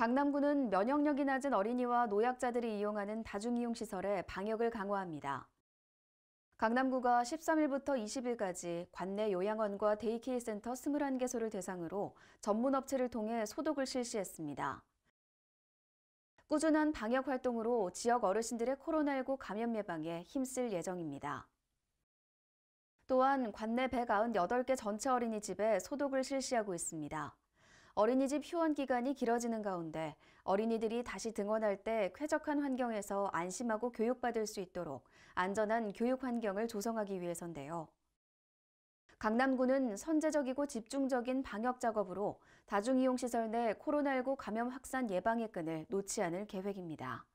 강남구는 면역력이 낮은 어린이와 노약자들이 이용하는 다중이용시설에 방역을 강화합니다. 강남구가 13일부터 20일까지 관내 요양원과 데이케이 센터 21개소를 대상으로 전문업체를 통해 소독을 실시했습니다. 꾸준한 방역 활동으로 지역 어르신들의 코로나19 감염 예방에 힘쓸 예정입니다. 또한 관내 198개 전체 어린이집에 소독을 실시하고 있습니다. 어린이집 휴원 기간이 길어지는 가운데 어린이들이 다시 등원할 때 쾌적한 환경에서 안심하고 교육받을 수 있도록 안전한 교육 환경을 조성하기 위해서인데요. 강남구는 선제적이고 집중적인 방역 작업으로 다중이용시설 내 코로나19 감염 확산 예방의 끈을 놓지 않을 계획입니다.